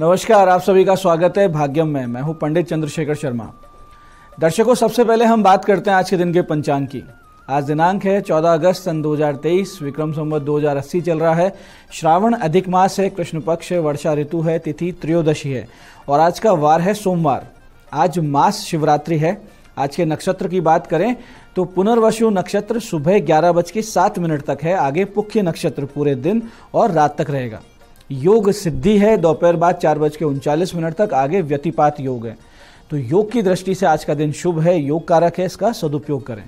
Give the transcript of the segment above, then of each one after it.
नमस्कार आप सभी का स्वागत है भाग्यम में मैं हूं पंडित चंद्रशेखर शर्मा दर्शकों सबसे पहले हम बात करते हैं आज के दिन के पंचांग की आज दिनांक है 14 अगस्त सन 2023 विक्रम संवत 2080 चल रहा है श्रावण अधिक मास है कृष्ण पक्ष है वर्षा ऋतु है तिथि त्रयोदशी है और आज का वार है सोमवार आज मास शिवरात्रि है आज के नक्षत्र की बात करें तो पुनर्वसु नक्षत्र सुबह ग्यारह बज के सात मिनट तक है आगे पुख्य नक्षत्र पूरे दिन और रात तक रहेगा योग सिद्धि है दोपहर बाद चार बज के उनचालीस मिनट तक आगे व्यतिपात योग है तो योग की दृष्टि से आज का दिन शुभ है योग कारक है इसका सदुपयोग करें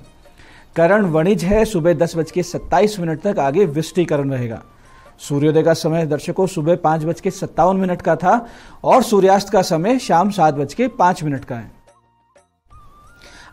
करण वणिज है सुबह दस बज के सत्ताईस मिनट तक आगे विष्टिकरण रहेगा सूर्योदय का समय दर्शकों सुबह पांच बज के सत्तावन मिनट का था और सूर्यास्त का समय शाम सात बज के पांच मिनट का है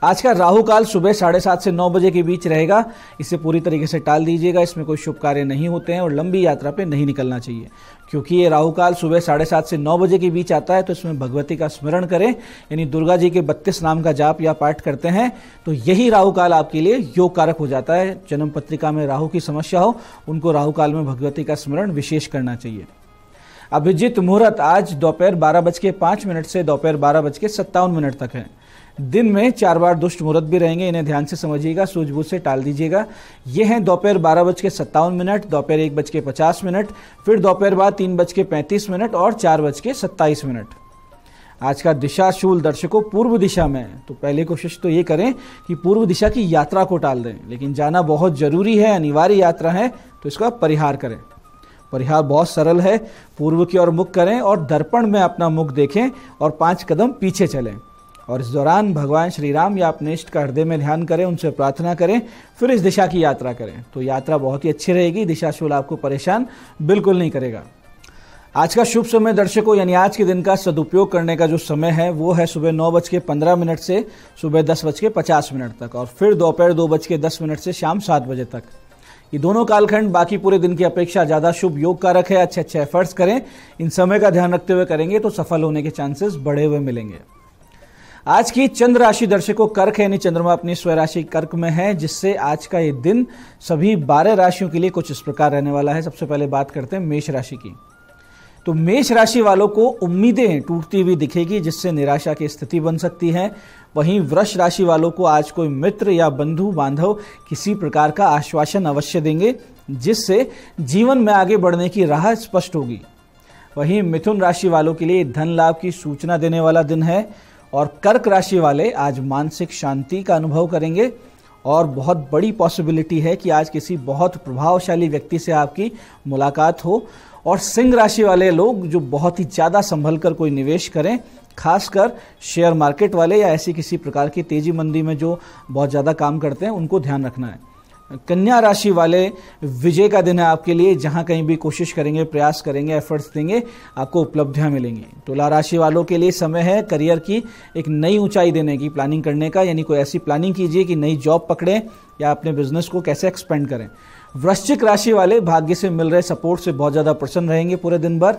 आज का राहु काल सुबह साढ़े सात से नौ बजे के बीच रहेगा इसे पूरी तरीके से टाल दीजिएगा इसमें कोई शुभ कार्य नहीं होते हैं और लंबी यात्रा पे नहीं निकलना चाहिए क्योंकि ये राहु काल सुबह साढ़े सात से नौ बजे के बीच आता है तो इसमें भगवती का स्मरण करें यानी दुर्गा जी के बत्तीस नाम का जाप या पाठ करते हैं तो यही राहु काल आपके लिए योग कारक हो जाता है जन्म पत्रिका में राहु की समस्या हो उनको राहु काल में भगवती का स्मरण विशेष करना चाहिए अभिजीत मुहूर्त आज दोपहर बारह बज के पांच मिनट से दोपहर बारह बज के सत्तावन मिनट तक है दिन में चार बार दुष्ट मुहूर्त भी रहेंगे इन्हें ध्यान से समझिएगा सूझबूझ से टाल दीजिएगा ये हैं दोपहर बारह बज के सत्तावन मिनट दोपहर एक बज के पचास मिनट फिर दोपहर बाद तीन बज के पैंतीस मिनट और चार बज के सत्ताईस मिनट आज का दिशाशूल दर्शकों पूर्व दिशा में तो पहले कोशिश तो ये करें कि पूर्व दिशा की यात्रा को टाल दें लेकिन जाना बहुत ज़रूरी है अनिवार्य यात्रा है तो इसका परिहार करें परिहार बहुत सरल है पूर्व की ओर मुख करें और दर्पण में अपना मुख देखें और पांच कदम पीछे चलें और इस दौरान भगवान श्री राम या अपने इष्ट का हृदय में ध्यान करें उनसे प्रार्थना करें फिर इस दिशा की यात्रा करें तो यात्रा बहुत ही अच्छी रहेगी शूल आपको परेशान बिल्कुल नहीं करेगा आज का शुभ समय दर्शकों यानी आज के दिन का सदुपयोग करने का जो समय है वो है सुबह नौ बज के पंद्रह मिनट से सुबह दस बज के पचास मिनट तक और फिर दोपहर दो बज के दस मिनट से शाम सात बजे तक ये दोनों कालखंड बाकी पूरे दिन की अपेक्षा ज़्यादा शुभ योग का है अच्छे अच्छे एफर्ट्स करें इन समय का ध्यान रखते हुए करेंगे तो सफल होने के चांसेस बढ़े हुए मिलेंगे आज की चंद्र राशि दर्शकों कर्क है यानी चंद्रमा अपनी राशि कर्क में है जिससे आज का ये दिन सभी बारह राशियों के लिए कुछ इस प्रकार रहने वाला है सबसे पहले बात करते हैं मेष राशि की तो मेष राशि वालों को उम्मीदें टूटती हुई दिखेगी जिससे निराशा की स्थिति बन सकती है वहीं वृष राशि वालों को आज कोई मित्र या बंधु बांधव किसी प्रकार का आश्वासन अवश्य देंगे जिससे जीवन में आगे बढ़ने की राह स्पष्ट होगी वहीं मिथुन राशि वालों के लिए धन लाभ की सूचना देने वाला दिन है और कर्क राशि वाले आज मानसिक शांति का अनुभव करेंगे और बहुत बड़ी पॉसिबिलिटी है कि आज किसी बहुत प्रभावशाली व्यक्ति से आपकी मुलाकात हो और सिंह राशि वाले लोग जो बहुत ही ज़्यादा संभल कर कोई निवेश करें खासकर शेयर मार्केट वाले या ऐसी किसी प्रकार की तेजी मंदी में जो बहुत ज़्यादा काम करते हैं उनको ध्यान रखना है कन्या राशि वाले विजय का दिन है आपके लिए जहां कहीं भी कोशिश करेंगे प्रयास करेंगे एफर्ट्स देंगे आपको उपलब्धियां मिलेंगी तुला राशि वालों के लिए समय है करियर की एक नई ऊंचाई देने की प्लानिंग करने का यानी कोई ऐसी प्लानिंग कीजिए कि नई जॉब पकड़ें या अपने बिजनेस को कैसे एक्सपेंड करें वृश्चिक राशि वाले भाग्य से मिल रहे सपोर्ट से बहुत ज़्यादा प्रसन्न रहेंगे पूरे दिन भर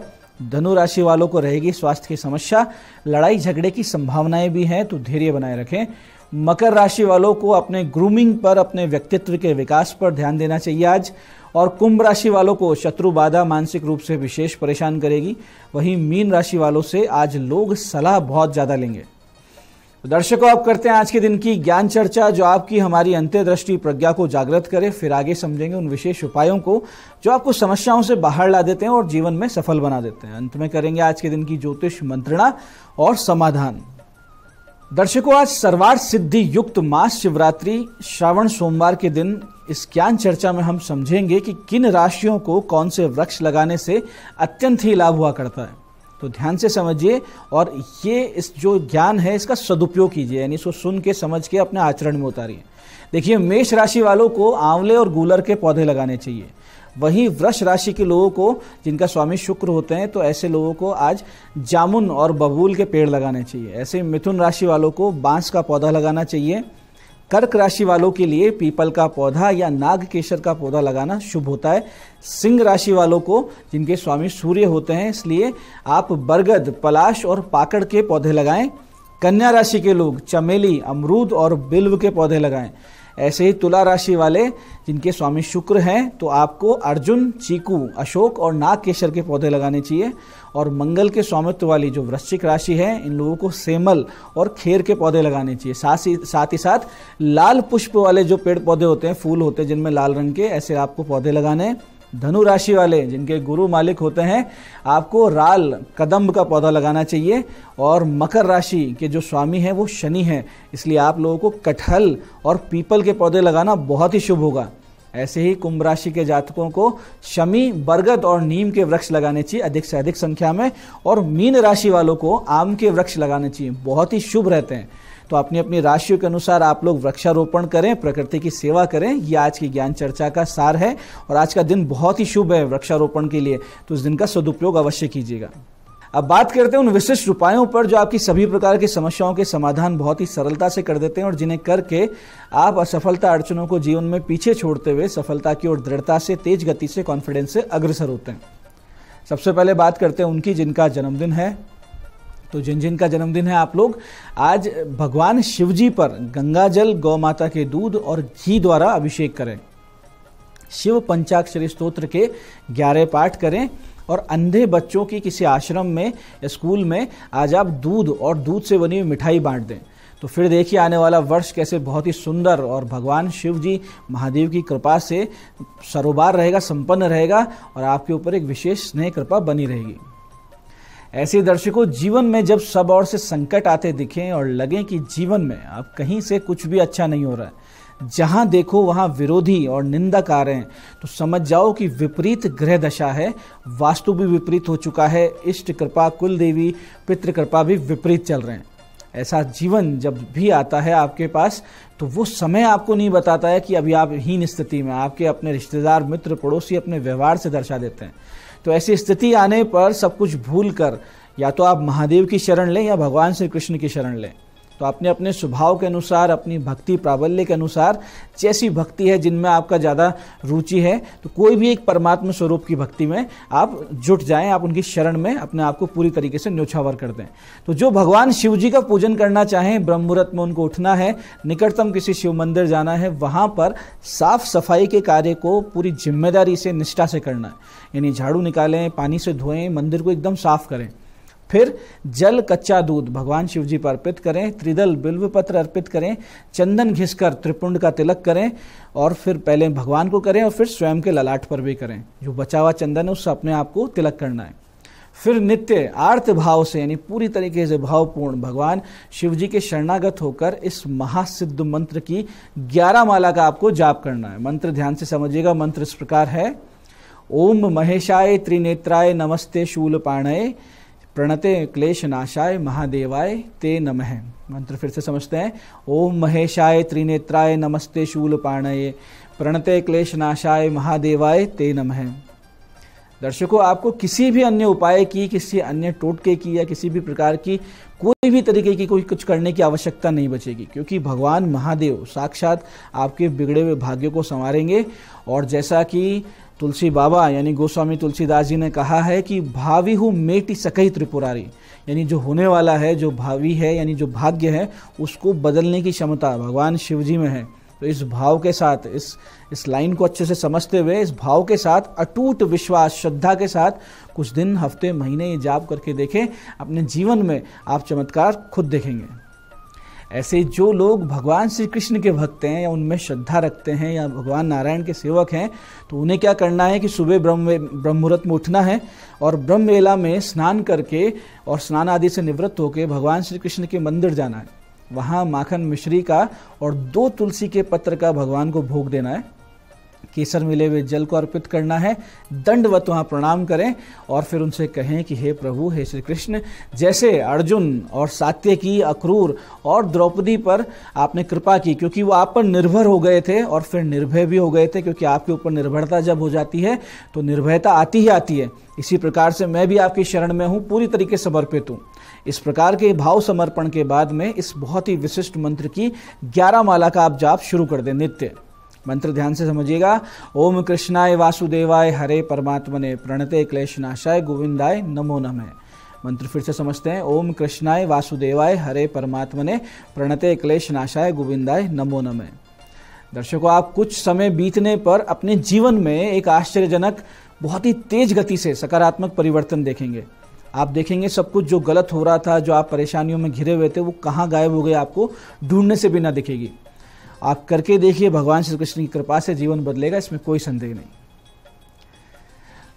धनु राशि वालों को रहेगी स्वास्थ्य की समस्या लड़ाई झगड़े की संभावनाएं भी हैं तो धैर्य बनाए रखें मकर राशि वालों को अपने ग्रूमिंग पर अपने व्यक्तित्व के विकास पर ध्यान देना चाहिए आज और कुंभ राशि वालों को शत्रु बाधा मानसिक रूप से विशेष परेशान करेगी वहीं मीन राशि वालों से आज लोग सलाह बहुत ज़्यादा लेंगे तो दर्शकों आप करते हैं आज के दिन की ज्ञान चर्चा जो आपकी हमारी अंत्यदृष्टि प्रज्ञा को जागृत करे फिर आगे समझेंगे उन विशेष उपायों को जो आपको समस्याओं से बाहर ला देते हैं और जीवन में सफल बना देते हैं अंत में करेंगे आज के दिन की ज्योतिष मंत्रणा और समाधान दर्शकों आज सर्वार सिद्धि युक्त मास शिवरात्रि श्रावण सोमवार के दिन इस ज्ञान चर्चा में हम समझेंगे कि किन राशियों को कौन से वृक्ष लगाने से अत्यंत ही लाभ हुआ करता है तो ध्यान से समझिए और ये इस जो ज्ञान है इसका सदुपयोग कीजिए यानी इसको सुन के समझ के अपने आचरण में उतारिए देखिए मेष राशि वालों को आंवले और गूलर के पौधे लगाने चाहिए वहीं वृक्ष राशि के लोगों को जिनका स्वामी शुक्र होते हैं तो ऐसे लोगों को आज जामुन और बबूल के पेड़ लगाने चाहिए ऐसे मिथुन राशि वालों को बांस का पौधा लगाना चाहिए कर्क राशि वालों के लिए पीपल का पौधा या नाग केसर का पौधा लगाना शुभ होता है सिंह राशि वालों को जिनके स्वामी सूर्य होते हैं इसलिए आप बरगद पलाश और पाकड़ के पौधे लगाएं कन्या राशि के लोग चमेली अमरूद और बिल्व के पौधे लगाएं ऐसे ही तुला राशि वाले जिनके स्वामी शुक्र हैं तो आपको अर्जुन चीकू अशोक और नाग केसर के पौधे लगाने चाहिए और मंगल के स्वामित्व वाली जो वृश्चिक राशि है इन लोगों को सेमल और खेर के पौधे लगाने चाहिए साथ ही साथ ही साथ लाल पुष्प वाले जो पेड़ पौधे होते हैं फूल होते हैं जिनमें लाल रंग के ऐसे आपको पौधे लगाने हैं धनु राशि वाले जिनके गुरु मालिक होते हैं आपको राल कदम्ब का पौधा लगाना चाहिए और मकर राशि के जो स्वामी हैं वो शनि हैं इसलिए आप लोगों को कटहल और पीपल के पौधे लगाना बहुत ही शुभ होगा ऐसे ही कुंभ राशि के जातकों को शमी बरगद और नीम के वृक्ष लगाने चाहिए अधिक से अधिक संख्या में और मीन राशि वालों को आम के वृक्ष लगाने चाहिए बहुत ही शुभ रहते हैं तो अपनी अपनी राशियों के अनुसार आप लोग वृक्षारोपण करें प्रकृति की सेवा करें ये आज की ज्ञान चर्चा का सार है और आज का दिन बहुत ही शुभ है वृक्षारोपण के लिए तो उस दिन का सदुपयोग अवश्य कीजिएगा अब बात करते हैं उन विशिष्ट उपायों पर जो आपकी सभी प्रकार की समस्याओं के समाधान बहुत ही सरलता से कर देते हैं और जिन्हें करके आप असफलता अड़चनों को जीवन में पीछे छोड़ते हुए सफलता की ओर दृढ़ता से तेज गति से कॉन्फिडेंस से अग्रसर होते हैं सबसे पहले बात करते हैं उनकी जिनका जन्मदिन है तो जिन जिन का जन्मदिन है आप लोग आज भगवान शिव जी पर गंगा जल गौ माता के दूध और घी द्वारा अभिषेक करें शिव पंचाक्षरी स्त्रोत्र के ग्यारह पाठ करें और अंधे बच्चों की किसी आश्रम में स्कूल में आज आप दूध और दूध से बनी हुई मिठाई बांट दें तो फिर देखिए आने वाला वर्ष कैसे बहुत ही सुंदर और भगवान शिव जी महादेव की कृपा से सरोबार रहेगा संपन्न रहेगा और आपके ऊपर एक विशेष स्नेह कृपा बनी रहेगी ऐसे दर्शकों जीवन में जब सब और से संकट आते दिखें और लगे कि जीवन में अब कहीं से कुछ भी अच्छा नहीं हो रहा है जहां देखो वहां विरोधी और निंदक आ रहे हैं तो समझ जाओ कि विपरीत ग्रह दशा है वास्तु भी विपरीत हो चुका है इष्ट कृपा कुल देवी पितृकृपा भी विपरीत चल रहे हैं ऐसा जीवन जब भी आता है आपके पास तो वो समय आपको नहीं बताता है कि अभी आप हीन स्थिति में आपके अपने रिश्तेदार मित्र पड़ोसी अपने व्यवहार से दर्शा देते हैं तो ऐसी स्थिति आने पर सब कुछ भूल कर या तो आप महादेव की शरण लें या भगवान श्री कृष्ण की शरण लें तो आपने अपने स्वभाव के अनुसार अपनी भक्ति प्राबल्य के अनुसार जैसी भक्ति है जिनमें आपका ज़्यादा रुचि है तो कोई भी एक परमात्मा स्वरूप की भक्ति में आप जुट जाएं आप उनकी शरण में अपने आप को पूरी तरीके से न्योछावर कर दें तो जो भगवान शिव जी का पूजन करना चाहें ब्रह्म मुहूर्त में उनको उठना है निकटतम किसी शिव मंदिर जाना है वहाँ पर साफ सफाई के कार्य को पूरी जिम्मेदारी से निष्ठा से करना है यानी झाड़ू निकालें पानी से धोएं मंदिर को एकदम साफ करें फिर जल कच्चा दूध भगवान शिव जी पर अर्पित करें त्रिदल बिल्व पत्र अर्पित करें चंदन घिसकर त्रिपुंड का तिलक करें और फिर पहले भगवान को करें और फिर स्वयं के ललाट पर भी करें जो बचा हुआ चंदन है उससे अपने आप को तिलक करना है फिर नित्य आर्थ भाव से यानी पूरी तरीके से भावपूर्ण भगवान शिव जी के शरणागत होकर इस महासिद्ध मंत्र की ग्यारह माला का आपको जाप करना है मंत्र ध्यान से समझिएगा मंत्र इस प्रकार है ओम महेशाय त्रिनेत्राय नमस्ते शूल पाणय प्रणते क्लेश नाशाय महादेवाय ते नमः मंत्र फिर से समझते हैं ओम महेशाय त्रिनेत्राय नमस्ते शूल पाणय प्रणते क्लेश नाशाय महादेवाय ते नमः दर्शकों आपको किसी भी अन्य उपाय की किसी अन्य टोटके की या किसी भी प्रकार की कोई भी तरीके की कोई कुछ करने की आवश्यकता नहीं बचेगी क्योंकि भगवान महादेव साक्षात आपके बिगड़े हुए भाग्य को संवारेंगे और जैसा कि तुलसी बाबा यानी गोस्वामी तुलसीदास जी ने कहा है कि भावी हूँ मेटी सकई त्रिपुरारी यानी जो होने वाला है जो भावी है यानी जो भाग्य है उसको बदलने की क्षमता भगवान शिव जी में है तो इस भाव के साथ इस इस लाइन को अच्छे से समझते हुए इस भाव के साथ अटूट विश्वास श्रद्धा के साथ कुछ दिन हफ्ते महीने ये जाप करके देखें अपने जीवन में आप चमत्कार खुद देखेंगे ऐसे जो लोग भगवान श्री कृष्ण के भक्त हैं या उनमें श्रद्धा रखते हैं या भगवान नारायण के सेवक हैं तो उन्हें क्या करना है कि सुबह ब्रह्म मुहूर्त में उठना है और ब्रह्म मेला में स्नान करके और स्नान आदि से निवृत्त होकर भगवान श्री कृष्ण के मंदिर जाना है वहाँ माखन मिश्री का और दो तुलसी के पत्र का भगवान को भोग देना है केसर मिले हुए जल को अर्पित करना है दंडवत वहाँ प्रणाम करें और फिर उनसे कहें कि हे प्रभु हे श्री कृष्ण जैसे अर्जुन और सात्य की अक्रूर और द्रौपदी पर आपने कृपा की क्योंकि वो आप पर निर्भर हो गए थे और फिर निर्भय भी हो गए थे क्योंकि आपके ऊपर निर्भरता जब हो जाती है तो निर्भयता आती ही आती है इसी प्रकार से मैं भी आपकी शरण में हूँ पूरी तरीके समर्पित हूँ इस प्रकार के भाव समर्पण के बाद में इस बहुत ही विशिष्ट मंत्र की ग्यारह माला का आप जाप शुरू कर दें नित्य मंत्र ध्यान से समझिएगा ओम कृष्णाय वासुदेवाय हरे परमात्मने प्रणते क्लेशनाशाय गोविंदाय नमो नमः मंत्र फिर से समझते हैं ओम कृष्णाय वासुदेवाय हरे परमात्मने प्रणते क्लेश गोविंदाय नमो नमः दर्शकों आप कुछ समय बीतने पर अपने जीवन में एक आश्चर्यजनक बहुत ही तेज गति से सकारात्मक परिवर्तन देखेंगे आप देखेंगे सब कुछ जो गलत हो रहा था जो आप परेशानियों में घिरे हुए थे वो कहाँ गायब हो गए आपको ढूंढने से भी ना दिखेगी आप करके देखिए भगवान श्री कृष्ण की कृपा से जीवन बदलेगा इसमें कोई संदेह नहीं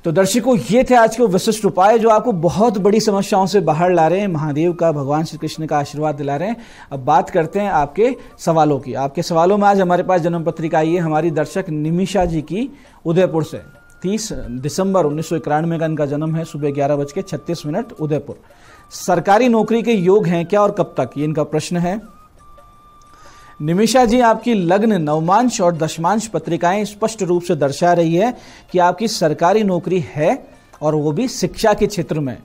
तो दर्शकों ये थे आज के विशिष्ट उपाय जो आपको बहुत बड़ी समस्याओं से बाहर ला रहे हैं महादेव का भगवान श्री कृष्ण का आशीर्वाद दिला रहे हैं अब बात करते हैं आपके सवालों की आपके सवालों में आज हमारे पास जन्म पत्रिका आई है हमारी दर्शक निमिषा जी की उदयपुर से तीस दिसंबर उन्नीस का इनका जन्म है सुबह ग्यारह बज के छत्तीस मिनट उदयपुर सरकारी नौकरी के योग हैं क्या और कब तक ये इनका प्रश्न है निमिषा जी आपकी लग्न नवमांश और दशमांश पत्रिकाएं स्पष्ट रूप से दर्शा रही है कि आपकी सरकारी नौकरी है और वो भी शिक्षा के क्षेत्र में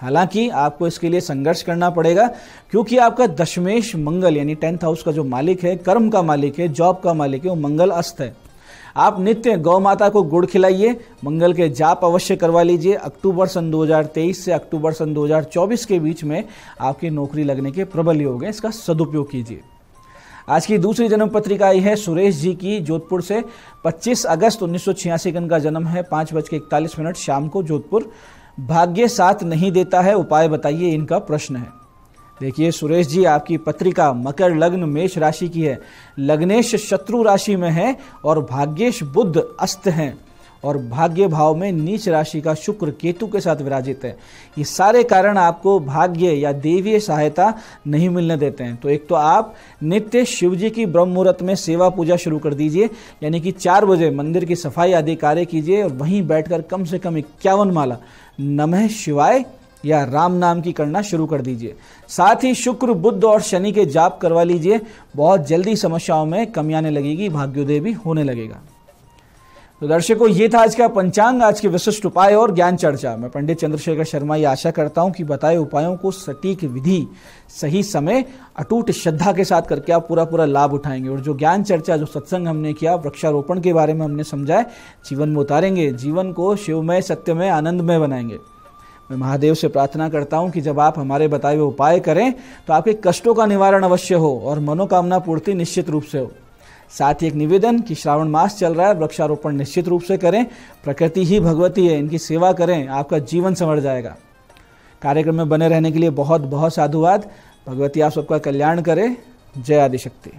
हालांकि आपको इसके लिए संघर्ष करना पड़ेगा क्योंकि आपका दशमेश मंगल यानी टेंथ हाउस का जो मालिक है कर्म का मालिक है जॉब का मालिक है वो मंगल अस्त है आप नित्य गौ माता को गुड़ खिलाइए मंगल के जाप अवश्य करवा लीजिए अक्टूबर सन 2023 से अक्टूबर सन 2024 के बीच में आपकी नौकरी लगने के प्रबल योग है इसका सदुपयोग कीजिए आज की दूसरी जन्म पत्रिका आई है सुरेश जी की जोधपुर से 25 अगस्त उन्नीस सौ का जन्म है पाँच बज के इकतालीस मिनट शाम को जोधपुर भाग्य साथ नहीं देता है उपाय बताइए इनका प्रश्न है देखिए सुरेश जी आपकी पत्रिका मकर लग्न मेष राशि की है लग्नेश शत्रु राशि में है और भाग्येश बुद्ध अस्त हैं और भाग्य भाव में नीच राशि का शुक्र केतु के साथ विराजित है ये सारे कारण आपको भाग्य या देवीय सहायता नहीं मिलने देते हैं तो एक तो आप नित्य शिव जी की ब्रह्म मुहूर्त में सेवा पूजा शुरू कर दीजिए यानी कि चार बजे मंदिर की सफाई आदि कार्य कीजिए और वहीं बैठकर कम से कम इक्यावन माला नमः शिवाय या राम नाम की करना शुरू कर दीजिए साथ ही शुक्र बुद्ध और शनि के जाप करवा लीजिए बहुत जल्दी समस्याओं में कमी आने लगेगी भाग्योदय भी होने लगेगा तो दर्शकों ये था आज का पंचांग आज के विशिष्ट उपाय और ज्ञान चर्चा मैं पंडित चंद्रशेखर शर्मा ये आशा करता हूँ कि बताए उपायों को सटीक विधि सही समय अटूट श्रद्धा के साथ करके आप पूरा पूरा लाभ उठाएंगे और जो ज्ञान चर्चा जो सत्संग हमने किया वृक्षारोपण के बारे में हमने समझाए जीवन में उतारेंगे जीवन को शिवमय सत्यमय आनंदमय बनाएंगे मैं महादेव से प्रार्थना करता हूँ कि जब आप हमारे बताए हुए उपाय करें तो आपके कष्टों का निवारण अवश्य हो और मनोकामना पूर्ति निश्चित रूप से हो साथ ही एक निवेदन कि श्रावण मास चल रहा है वृक्षारोपण निश्चित रूप से करें प्रकृति ही भगवती है इनकी सेवा करें आपका जीवन संवर जाएगा कार्यक्रम में बने रहने के लिए बहुत बहुत साधुवाद भगवती आप सबका कल्याण करें जय आदिशक्ति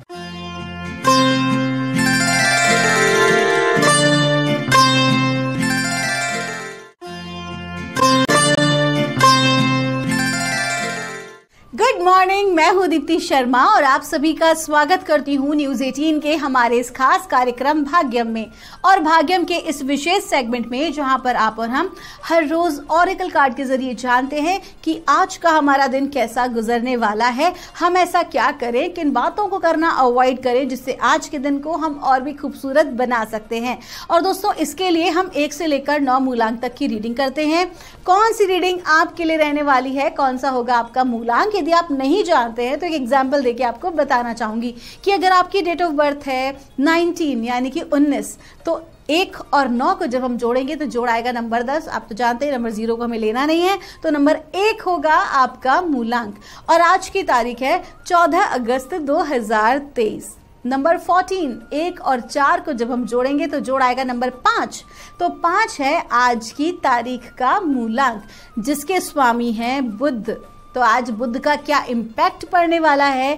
मॉर्निंग मैं हूं दीप्ति शर्मा और आप सभी का स्वागत करती हूं न्यूज 18 के हमारे इस खास कार्यक्रम भाग्यम में और भाग्यम के इस विशेष सेगमेंट में जहां पर आप और हम हर रोज और कार्ड के जरिए जानते हैं कि आज का हमारा दिन कैसा गुजरने वाला है हम ऐसा क्या करें किन बातों को करना अवॉइड करें जिससे आज के दिन को हम और भी खूबसूरत बना सकते हैं और दोस्तों इसके लिए हम एक से लेकर नौ मूलांक तक की रीडिंग करते हैं कौन सी रीडिंग आपके लिए रहने वाली है कौन सा होगा आपका मूलांक यदि आप नहीं नहीं जानते हैं तो एक एग्जाम्पल देके आपको बताना चाहूंगी कि अगर आपकी डेट ऑफ बर्थ है 19 यानी कि 19 तो एक और नौ को जब हम जोड़ेंगे तो जोड़ आएगा नंबर दस आप तो जानते हैं नंबर जीरो को हमें लेना नहीं है तो नंबर एक होगा आपका मूलांक और आज की तारीख है चौदह अगस्त 2023 नंबर फोर्टीन एक और चार को जब हम जोड़ेंगे तो जोड़ आएगा नंबर पाँच तो पाँच है आज की तारीख का मूलांक जिसके स्वामी हैं बुद्ध तो आज बुद्ध का क्या इम्पैक्ट पड़ने वाला है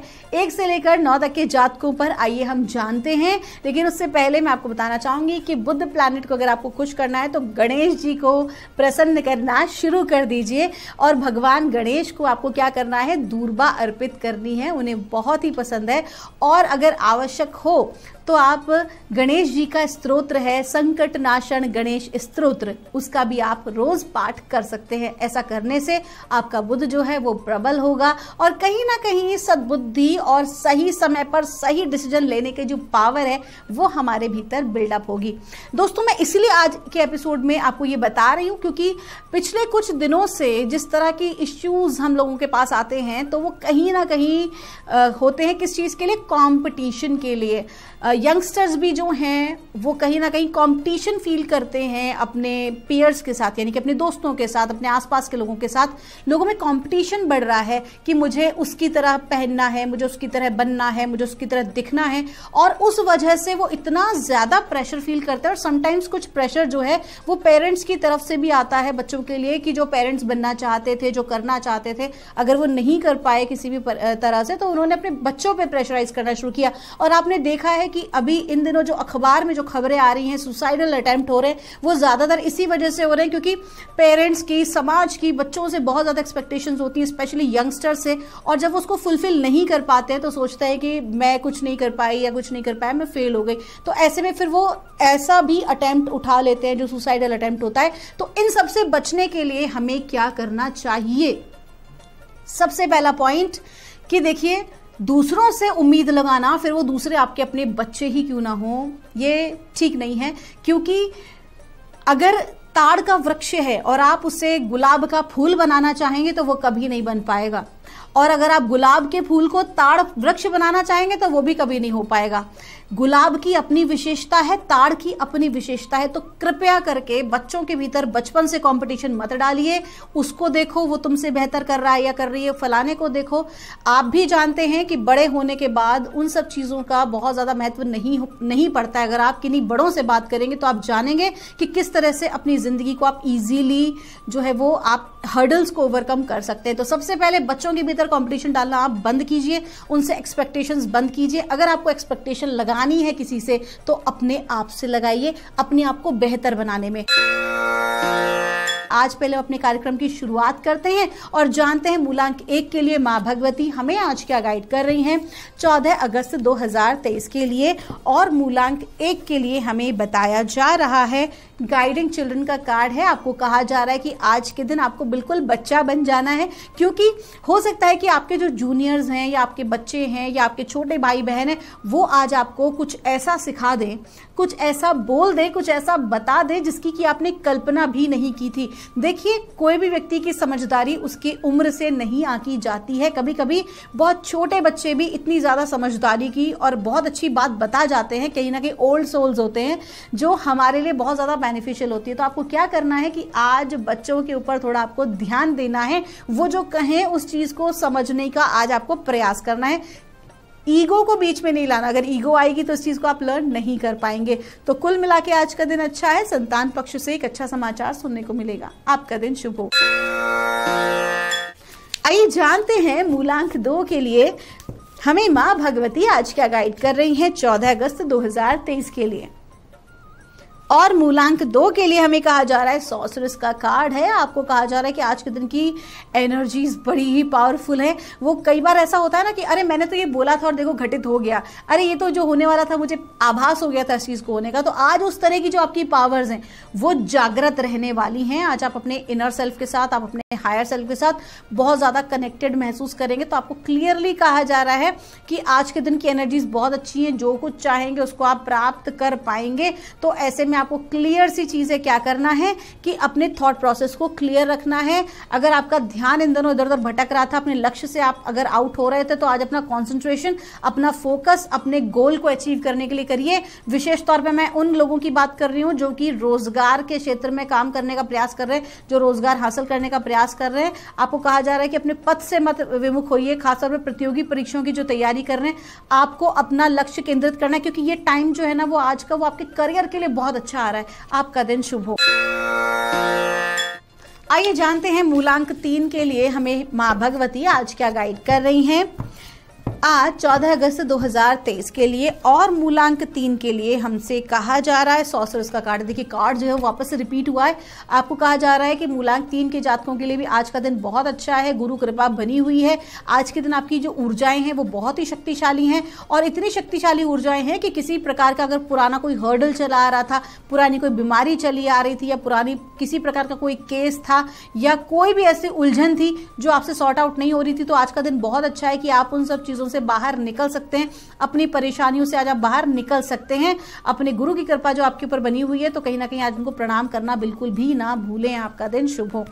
एक से लेकर नौ तक के जातकों पर आइए हम जानते हैं लेकिन उससे पहले मैं आपको बताना चाहूंगी कि बुद्ध प्लानट को अगर आपको खुश करना है तो गणेश जी को प्रसन्न करना शुरू कर दीजिए और भगवान गणेश को आपको क्या करना है दूरबा अर्पित करनी है उन्हें बहुत ही पसंद है और अगर आवश्यक हो तो आप गणेश जी का स्त्रोत्र है संकट नाशन गणेश स्त्रोत्र उसका भी आप रोज पाठ कर सकते हैं ऐसा करने से आपका बुद्ध जो है वो प्रबल होगा और कहीं ना कहीं सद्बुद्धि और सही समय पर सही डिसीजन लेने के जो पावर है वो हमारे भीतर बिल्डअप होगी दोस्तों मैं इसलिए आज के एपिसोड में आपको ये बता रही हूँ क्योंकि पिछले कुछ दिनों से जिस तरह की इश्यूज़ हम लोगों के पास आते हैं तो वो कहीं ना कहीं आ, होते हैं किस चीज़ के लिए कॉम्पिटिशन के लिए यंगस्टर्स भी जो हैं वो कहीं ना कहीं कंपटीशन फील करते हैं अपने पेयर्स के साथ यानी कि अपने दोस्तों के साथ अपने आसपास के लोगों के साथ लोगों में कंपटीशन बढ़ रहा है कि मुझे उसकी तरह पहनना है मुझे उसकी तरह बनना है मुझे उसकी तरह दिखना है और उस वजह से वो इतना ज़्यादा प्रेशर फील करते हैं और समटाइम्स कुछ प्रेशर जो है वो पेरेंट्स की तरफ से भी आता है बच्चों के लिए कि जो पेरेंट्स बनना चाहते थे जो करना चाहते थे अगर वो नहीं कर पाए किसी भी तरह से तो उन्होंने अपने बच्चों पर प्रेशराइज करना शुरू किया और आपने देखा है है कि अभी इन दिनों जो अखबार में जो खबरें आ रही हैं सुसाइडल अटैम्प्ट हो रहे हैं वो ज़्यादातर इसी वजह से हो रहे हैं क्योंकि पेरेंट्स की समाज की बच्चों से बहुत ज़्यादा एक्सपेक्टेशन होती हैं स्पेशली यंगस्टर से और जब उसको फुलफिल नहीं कर पाते हैं तो सोचता है कि मैं कुछ नहीं कर पाई या कुछ नहीं कर पाया मैं फेल हो गई तो ऐसे में फिर वो ऐसा भी अटैम्प्ट उठा लेते हैं जो सुसाइडल अटैम्प्ट होता है तो इन सबसे बचने के लिए हमें क्या करना चाहिए सबसे पहला पॉइंट कि देखिए दूसरों से उम्मीद लगाना फिर वो दूसरे आपके अपने बच्चे ही क्यों ना हो ये ठीक नहीं है क्योंकि अगर ताड़ का वृक्ष है और आप उसे गुलाब का फूल बनाना चाहेंगे तो वो कभी नहीं बन पाएगा और अगर आप गुलाब के फूल को ताड़ वृक्ष बनाना चाहेंगे तो वो भी कभी नहीं हो पाएगा गुलाब की अपनी विशेषता है ताड़ की अपनी विशेषता है तो कृपया करके बच्चों के भीतर बचपन से कंपटीशन मत डालिए उसको देखो वो तुमसे बेहतर कर रहा है या कर रही है फलाने को देखो आप भी जानते हैं कि बड़े होने के बाद उन सब चीज़ों का बहुत ज़्यादा महत्व नहीं नहीं पड़ता है अगर आप किन्हीं बड़ों से बात करेंगे तो आप जानेंगे कि किस तरह से अपनी ज़िंदगी को आप ईजीली जो है वो आप हर्डल्स को ओवरकम कर सकते हैं तो सबसे पहले बच्चों के भीतर कॉम्पिटिशन डालना आप बंद कीजिए उनसे एक्सपेक्टेशन बंद कीजिए अगर आपको एक्सपेक्टेशन लगा लगानी है किसी से तो अपने आप से लगाइए अपने आप को बेहतर बनाने में आज पहले अपने कार्यक्रम की शुरुआत करते हैं और जानते हैं मूलांक एक के लिए माँ भगवती हमें आज क्या गाइड कर रही हैं 14 अगस्त 2023 के लिए और मूलांक एक के लिए हमें बताया जा रहा है गाइडिंग चिल्ड्रन का कार्ड है आपको कहा जा रहा है कि आज के दिन आपको बिल्कुल बच्चा बन जाना है क्योंकि हो सकता है कि आपके जो जूनियर्स हैं या आपके बच्चे हैं या आपके छोटे भाई बहन हैं वो आज आपको कुछ ऐसा सिखा दें कुछ ऐसा बोल दे कुछ ऐसा बता दे जिसकी कि आपने कल्पना भी नहीं की थी देखिए कोई भी व्यक्ति की समझदारी उसकी उम्र से नहीं आकी जाती है कभी कभी बहुत छोटे बच्चे भी इतनी ज़्यादा समझदारी की और बहुत अच्छी बात बता जाते हैं कहीं ना कहीं ओल्ड सोल्स होते हैं जो हमारे लिए बहुत ज़्यादा बेनिफिशियल होती है तो आपको क्या करना है कि आज बच्चों के ऊपर थोड़ा आपको ध्यान देना है वो जो कहें उस चीज़ को समझने का आज आपको प्रयास करना है ईगो को बीच में नहीं लाना अगर ईगो आएगी तो इस चीज़ को आप लर्न नहीं कर पाएंगे तो कुल मिला के आज का दिन अच्छा है संतान पक्ष से एक अच्छा समाचार सुनने को मिलेगा आपका दिन शुभ हो आइए जानते हैं मूलांक दो के लिए हमें माँ भगवती आज क्या गाइड कर रही हैं 14 अगस्त 2023 के लिए और मूलांक दो के लिए हमें कहा जा रहा है सॉसरस का कार्ड है आपको कहा जा रहा है कि आज के दिन की एनर्जीज बड़ी ही पावरफुल है वो कई बार ऐसा होता है ना कि अरे मैंने तो ये बोला था और देखो घटित हो गया अरे ये तो जो होने वाला था मुझे आभास हो गया था इस चीज़ को होने का तो आज उस तरह की जो आपकी पावर्स हैं वो जागृत रहने वाली हैं आज आप अपने इनर सेल्फ के साथ आप अपने हायर सेल्फ के साथ बहुत ज़्यादा कनेक्टेड महसूस करेंगे तो आपको क्लियरली कहा जा रहा है कि आज के दिन की एनर्जीज बहुत अच्छी हैं जो कुछ चाहेंगे उसको आप प्राप्त कर पाएंगे तो ऐसे में में आपको क्लियर सी चीज़ें क्या करना है कि अपने थॉट प्रोसेस को क्लियर रखना है अगर आपका ध्यान इन दोनों इधर उधर भटक रहा था अपने लक्ष्य से आप अगर आउट हो रहे थे तो आज अपना कॉन्सेंट्रेशन अपना फोकस अपने गोल को अचीव करने के लिए करिए विशेष तौर पर मैं उन लोगों की बात कर रही हूँ जो कि रोजगार के क्षेत्र में काम करने का प्रयास कर रहे हैं जो रोजगार हासिल करने का प्रयास कर रहे हैं आपको कहा जा रहा है कि अपने पद से मत विमुख होइए खासतौर पर प्रतियोगी परीक्षाओं की जो तैयारी कर रहे हैं आपको अपना लक्ष्य केंद्रित करना है क्योंकि ये टाइम जो है ना वो आज का वो आपके करियर के लिए बहुत अच्छा अच्छा आ रहा है आपका दिन शुभ हो आइए जानते हैं मूलांक तीन के लिए हमें माँ भगवती आज क्या गाइड कर रही हैं आज 14 अगस्त 2023 के लिए और मूलांक तीन के लिए हमसे कहा जा रहा है सौ का कार्ड देखिए कार्ड जो है वापस से रिपीट हुआ है आपको कहा जा रहा है कि मूलांक तीन के जातकों के लिए भी आज का दिन बहुत अच्छा है गुरु कृपा बनी हुई है आज के दिन आपकी जो ऊर्जाएं हैं वो बहुत ही शक्तिशाली हैं और इतनी शक्तिशाली ऊर्जाएं हैं कि किसी प्रकार का अगर पुराना कोई हर्डल चला आ रहा था पुरानी कोई बीमारी चली आ रही थी या पुरानी किसी प्रकार का कोई केस था या कोई भी ऐसी उलझन थी जो आपसे सॉर्ट आउट नहीं हो रही थी तो आज का दिन बहुत अच्छा है कि आप उन सब चीज़ों चीजों से बाहर निकल सकते हैं अपनी परेशानियों से आज आप बाहर निकल सकते हैं अपने गुरु की कृपा जो आपके ऊपर बनी हुई है तो कहीं ना कहीं आज उनको प्रणाम करना बिल्कुल भी ना भूलें आपका दिन शुभ हो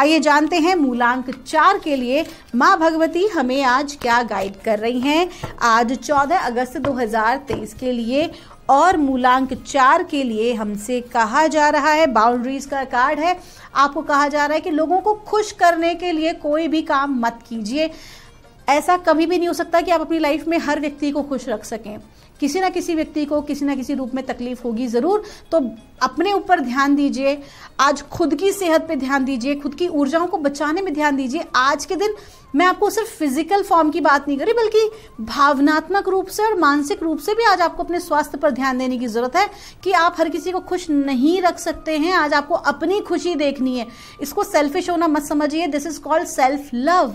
आइए जानते हैं मूलांक चार के लिए माँ भगवती हमें आज क्या गाइड कर रही हैं आज 14 अगस्त 2023 के लिए और मूलांक चार के लिए हमसे कहा जा रहा है बाउंड्रीज का कार्ड है आपको कहा जा रहा है कि लोगों को खुश करने के लिए कोई भी काम मत कीजिए ऐसा कभी भी नहीं हो सकता कि आप अपनी लाइफ में हर व्यक्ति को खुश रख सकें किसी ना किसी व्यक्ति को किसी ना किसी रूप में तकलीफ होगी ज़रूर तो अपने ऊपर ध्यान दीजिए आज खुद की सेहत पे ध्यान दीजिए खुद की ऊर्जाओं को बचाने में ध्यान दीजिए आज के दिन मैं आपको सिर्फ फिजिकल फॉर्म की बात नहीं करी बल्कि भावनात्मक रूप से और मानसिक रूप से भी आज आपको अपने स्वास्थ्य पर ध्यान देने की ज़रूरत है कि आप हर किसी को खुश नहीं रख सकते हैं आज आपको अपनी खुशी देखनी है इसको सेल्फिश होना मत समझिए this is called self love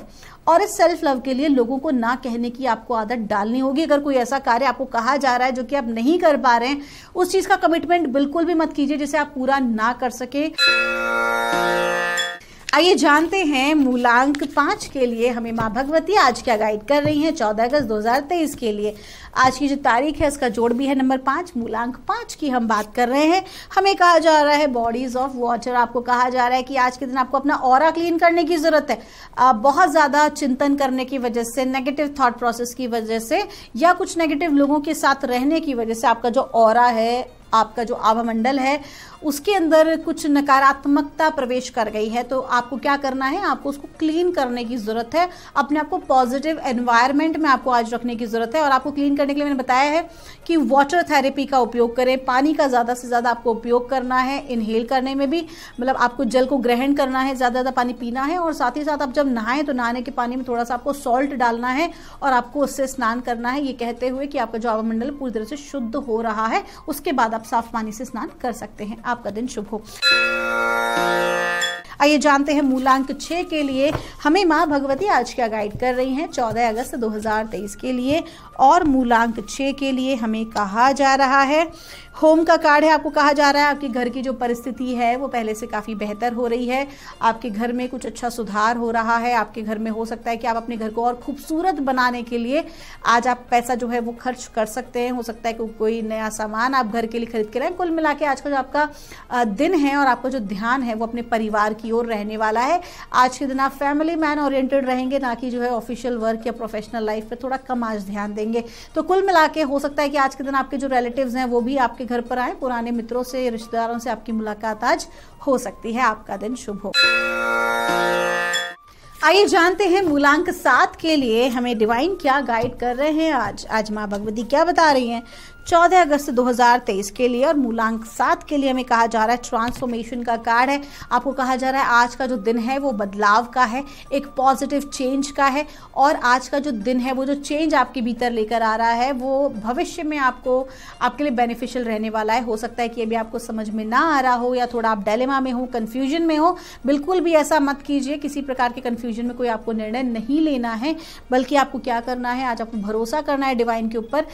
और इस सेल्फ लव के लिए लोगों को ना कहने की आपको आदत डालनी होगी अगर कोई ऐसा कार्य आपको कहा जा रहा है जो कि आप नहीं कर पा रहे हैं उस चीज़ का कमिटमेंट बिल्कुल भी मत मत कीजिए जिसे आप पूरा ना कर सके आइए जानते हैं मूलांक पांच के लिए हमें माँ भगवती आज क्या गाइड कर रही हैं चौदह अगस्त 2023 के लिए आज की जो तारीख है उसका जोड़ भी है नंबर पांच मूलांक पांच की हम बात कर रहे हैं हमें कहा जा रहा है बॉडीज ऑफ वाटर आपको कहा जा रहा है कि आज के दिन आपको अपना और क्लीन करने की ज़रूरत है आप बहुत ज़्यादा चिंतन करने की वजह से नेगेटिव थॉट प्रोसेस की वजह से या कुछ नेगेटिव लोगों के साथ रहने की वजह से आपका जो और है आपका जो आभा मंडल है उसके अंदर कुछ नकारात्मकता प्रवेश कर गई है तो आपको क्या करना है आपको उसको क्लीन करने की ज़रूरत है अपने आप को पॉजिटिव एनवायरनमेंट में आपको आज रखने की ज़रूरत है और आपको क्लीन करने के लिए मैंने बताया है कि वाटर थेरेपी का उपयोग करें पानी का ज़्यादा से ज़्यादा आपको उपयोग करना है इनहेल करने में भी मतलब आपको जल को ग्रहण करना है ज़्यादा ज़्यादा पानी पीना है और साथ ही साथ आप जब नहाएं तो नहाने के पानी में थोड़ा सा आपको सॉल्ट डालना है और आपको उससे स्नान करना है ये कहते हुए कि आपका जो आवामंडल पूरी तरह से शुद्ध हो रहा है उसके बाद आप आप साफ पानी से स्नान कर सकते हैं आपका दिन शुभ हो आइए जानते हैं मूलांक छह के लिए हमें माँ भगवती आज क्या गाइड कर रही हैं 14 अगस्त 2023 के लिए और मूलांक छः के लिए हमें कहा जा रहा है होम का कार्ड है आपको कहा जा रहा है आपके घर की जो परिस्थिति है वो पहले से काफ़ी बेहतर हो रही है आपके घर में कुछ अच्छा सुधार हो रहा है आपके घर में हो सकता है कि आप अपने घर को और खूबसूरत बनाने के लिए आज आप पैसा जो है वो खर्च कर सकते हैं हो सकता है कि कोई नया सामान आप घर के लिए खरीद के रहे कुल मिला के आज का जो आपका दिन है और आपका जो ध्यान है वो अपने परिवार की ओर रहने वाला है आज के दिन आप फैमिली मैन ओरिएंटेड रहेंगे ना कि जो है ऑफिशियल वर्क या प्रोफेशनल लाइफ पर थोड़ा कम आज ध्यान दें देंगे तो कुल मिला के हो सकता है कि आज के दिन आपके जो रिलेटिव हैं वो भी आपके घर पर आए पुराने मित्रों से रिश्तेदारों से आपकी मुलाकात आज हो सकती है आपका दिन शुभ हो आइए जानते हैं मूलांक सात के लिए हमें डिवाइन क्या गाइड कर रहे हैं आज आज माँ भगवती क्या बता रही हैं 14 अगस्त 2023 के लिए और मूलांक सात के लिए हमें कहा जा रहा है ट्रांसफॉर्मेशन का कार्ड है आपको कहा जा रहा है आज का जो दिन है वो बदलाव का है एक पॉजिटिव चेंज का है और आज का जो दिन है वो जो चेंज आपके भीतर लेकर आ रहा है वो भविष्य में आपको आपके लिए बेनिफिशियल रहने वाला है हो सकता है कि अभी आपको समझ में ना आ रहा हो या थोड़ा आप डेलेमा में हो कन्फ्यूजन में हो बिल्कुल भी ऐसा मत कीजिए किसी प्रकार के कन्फ्यूजन में कोई आपको निर्णय नहीं लेना है बल्कि आपको क्या करना है आज आपको भरोसा करना है डिवाइन के ऊपर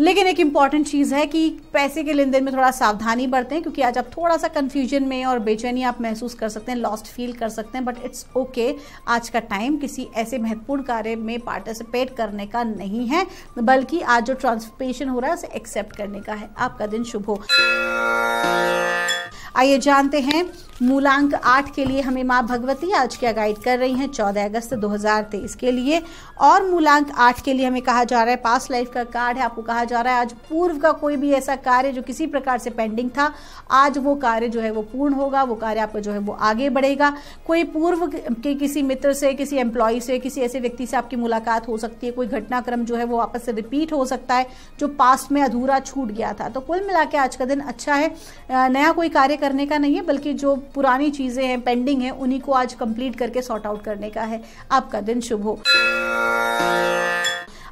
लेकिन एक इम्पॉर्टेंट चीज़ है कि पैसे के लेन देन में थोड़ा सावधानी बरतें क्योंकि आज आप थोड़ा सा कन्फ्यूजन में और बेचैनी आप महसूस कर सकते हैं लॉस्ट फील कर सकते हैं बट इट्स ओके आज का टाइम किसी ऐसे महत्वपूर्ण कार्य में पार्टिसिपेट करने का नहीं है बल्कि आज जो ट्रांसफॉर्मेशन हो रहा है उसे एक्सेप्ट करने का है आपका दिन शुभ हो आइए जानते हैं मूलांक आठ के लिए हमें माँ भगवती आज क्या गाइड कर रही हैं चौदह अगस्त 2023 के लिए और मूलांक आठ के लिए हमें कहा जा रहा है पास्ट लाइफ का कार्ड है आपको कहा जा रहा है आज पूर्व का कोई भी ऐसा कार्य जो किसी प्रकार से पेंडिंग था आज वो कार्य जो है वो पूर्ण होगा वो कार्य आपका जो है वो आगे बढ़ेगा कोई पूर्व के किसी मित्र से किसी एम्प्लॉय से किसी ऐसे व्यक्ति से आपकी मुलाकात हो सकती है कोई घटनाक्रम जो है वो आपस से रिपीट हो सकता है जो पास्ट में अधूरा छूट गया था तो कुल मिला आज का दिन अच्छा है नया कोई कार्य करने का नहीं है बल्कि जो पुरानी चीज़ें हैं पेंडिंग हैं उन्हीं को आज कंप्लीट करके सॉर्ट आउट करने का है आपका दिन शुभ हो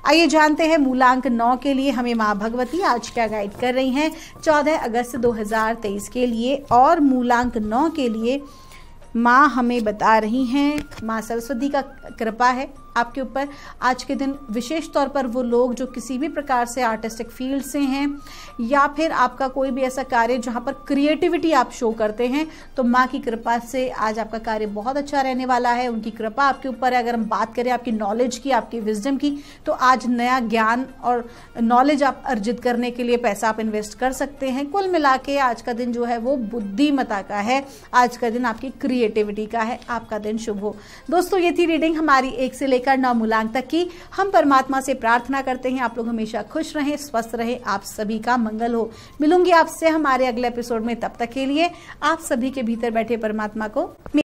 आइए जानते हैं मूलांक नौ के लिए हमें माँ भगवती आज क्या गाइड कर रही हैं चौदह अगस्त 2023 के लिए और मूलांक नौ के लिए माँ हमें बता रही हैं माँ सरस्वती का कृपा है आपके ऊपर आज के दिन विशेष तौर पर वो लोग जो किसी भी प्रकार से आर्टिस्टिक फील्ड से हैं या फिर आपका कोई भी ऐसा कार्य जहाँ पर क्रिएटिविटी आप शो करते हैं तो माँ की कृपा से आज आपका कार्य बहुत अच्छा रहने वाला है उनकी कृपा आपके ऊपर है अगर हम बात करें आपकी नॉलेज की आपकी विजडम की तो आज नया ज्ञान और नॉलेज आप अर्जित करने के लिए पैसा आप इन्वेस्ट कर सकते हैं कुल मिला के आज का दिन जो है वो बुद्धिमता का है आज का दिन आपकी क्रिएटिविटी का है आपका दिन शुभ हो दोस्तों ये थी रीडिंग हमारी एक से लेकर लेकर नौ मूलांक तक की हम परमात्मा से प्रार्थना करते हैं आप लोग हमेशा खुश रहें स्वस्थ रहें आप सभी का मंगल हो मिलूंगी आपसे हमारे अगले एपिसोड में तब तक के लिए आप सभी के भीतर बैठे परमात्मा को